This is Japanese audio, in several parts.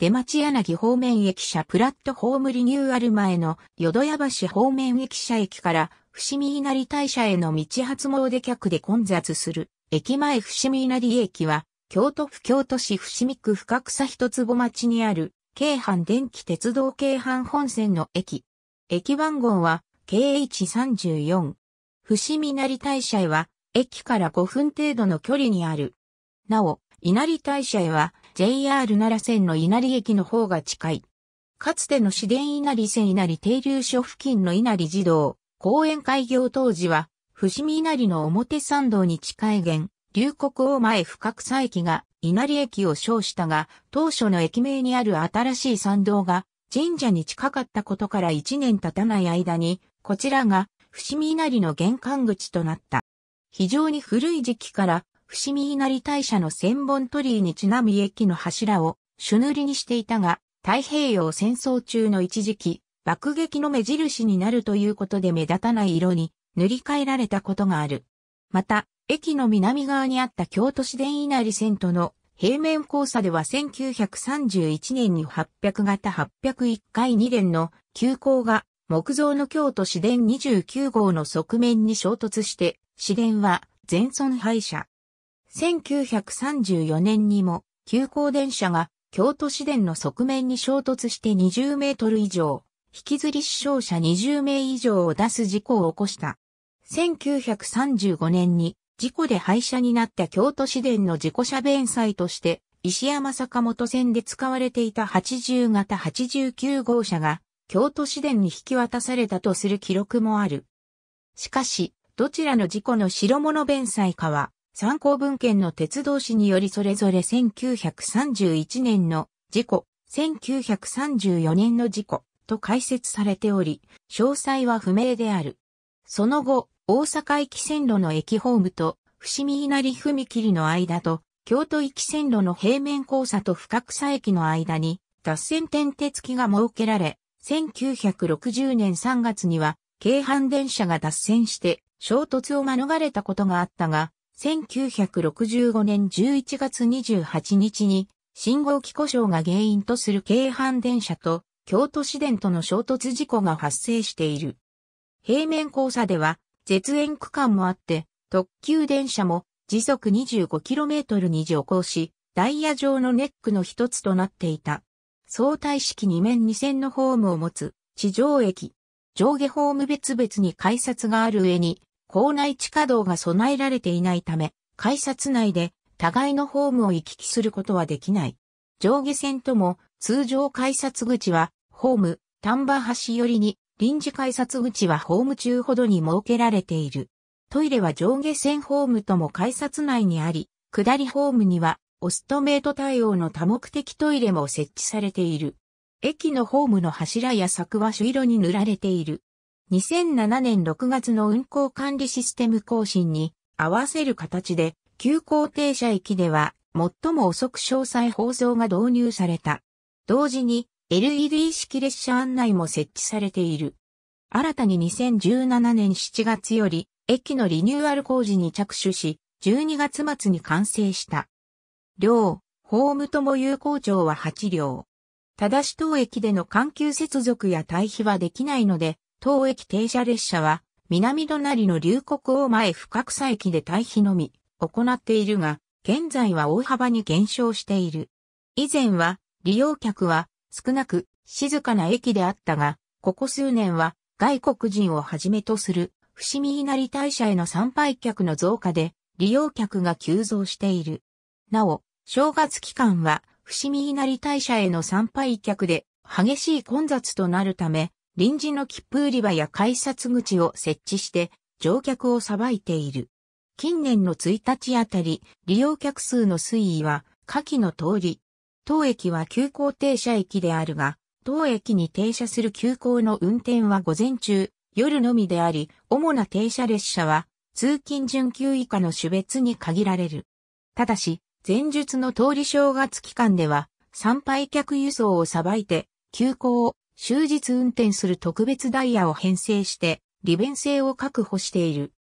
出町柳方面駅舎プラットホームリニューアル前の淀屋橋方面駅舎駅から伏見稲荷大社への道初詣客で混雑する駅前伏見稲荷駅は京都府京都市伏見区深草一坪町にある京阪電気鉄道京阪本線の駅。駅番号は KH34。伏見稲荷大社へは駅から5分程度の距離にある。なお、稲荷大社へは JR 奈良線の稲荷駅の方が近い。かつての市電稲荷線稲荷停留所付近の稲荷児童、公園開業当時は、伏見稲荷の表参道に近い現、龍谷大前深草駅が稲荷駅を称したが、当初の駅名にある新しい参道が神社に近かったことから1年経たない間に、こちらが伏見稲荷の玄関口となった。非常に古い時期から伏見稲荷大社の千本鳥居にちなみ駅の柱を朱塗りにしていたが、太平洋戦争中の一時期、爆撃の目印になるということで目立たない色に塗り替えられたことがある。また、駅の南側にあった京都市電稲荷線との平面交差では1931年に800型801回2連の急行が木造の京都市電29号の側面に衝突して、市電は全損廃車。1934年にも、急行電車が京都市電の側面に衝突して20メートル以上、引きずり死傷者20名以上を出す事故を起こした。1935年に事故で廃車になった京都市電の事故車弁祭として、石山坂本線で使われていた80型89号車が京都市電に引き渡されたとする記録もある。しかし、どちらの事故の白物弁祭かは参考文献の鉄道史によりそれぞれ1931年の事故、1934年の事故と解説されており、詳細は不明である。その後、大阪駅線路の駅ホームと伏見稲荷踏切の間と、京都駅線路の平面交差と深草駅の間に、脱線点鉄機が設けられ、1960年3月には、京阪電車が脱線して衝突を免れたことがあったが、1965年11月28日に信号機故障が原因とする京阪電車と京都市電との衝突事故が発生している。平面交差では絶縁区間もあって特急電車も時速 25km に乗降しダイヤ状のネックの一つとなっていた。相対式2面2線のホームを持つ地上駅。上下ホーム別々に改札がある上に校内地下道が備えられていないため、改札内で互いのホームを行き来することはできない。上下線とも通常改札口はホーム、丹波橋寄りに、臨時改札口はホーム中ほどに設けられている。トイレは上下線ホームとも改札内にあり、下りホームにはオストメイト対応の多目的トイレも設置されている。駅のホームの柱や柵は朱色に塗られている。2007年6月の運行管理システム更新に合わせる形で、急行停車駅では最も遅く詳細放送が導入された。同時に LED 式列車案内も設置されている。新たに2017年7月より駅のリニューアル工事に着手し、12月末に完成した。両、ホームとも有効長は8両。ただし当駅での環球接続や対比はできないので、当駅停車列車は、南隣の龍谷大前深草駅で退避のみ、行っているが、現在は大幅に減少している。以前は、利用客は、少なく、静かな駅であったが、ここ数年は、外国人をはじめとする、伏見稲荷大社への参拝客の増加で、利用客が急増している。なお、正月期間は、伏見稲荷大社への参拝客で、激しい混雑となるため、臨時の切符売り場や改札口を設置して乗客をさばいている。近年の1日あたり、利用客数の推移は、下記の通り。当駅は急行停車駅であるが、当駅に停車する急行の運転は午前中、夜のみであり、主な停車列車は、通勤準急以下の種別に限られる。ただし、前述の通り正月期間では、参拝客輸送をさばいて、急行を終日運転する特別ダイヤを編成して、利便性を確保している。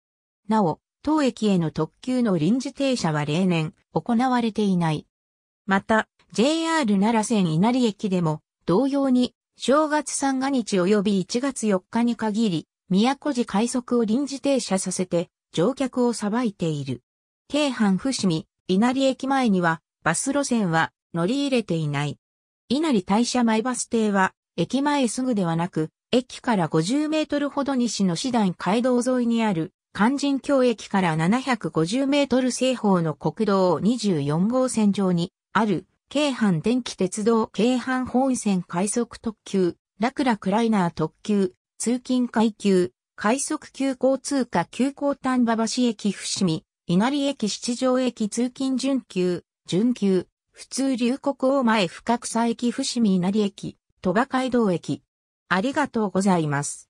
なお、当駅への特急の臨時停車は例年行われていない。また、JR 奈良線稲荷駅でも同様に正月三が日及び1月4日に限り、宮古寺快速を臨時停車させて乗客をさばいている。京阪伏見、稲荷駅前にはバス路線は乗り入れていない。稲荷大社前バス停は駅前すぐではなく、駅から50メートルほど西の師団街道沿いにある、肝心橋駅から750メートル西方の国道24号線上にある、京阪電気鉄道京阪本線快速特急、ラクラクライナー特急、通勤階級、快速急行通過急行丹波橋駅伏見、稲荷駅七条駅通勤準急、準急、普通流国大前深草駅伏見稲荷駅、戸賀街道駅。ありがとうございます。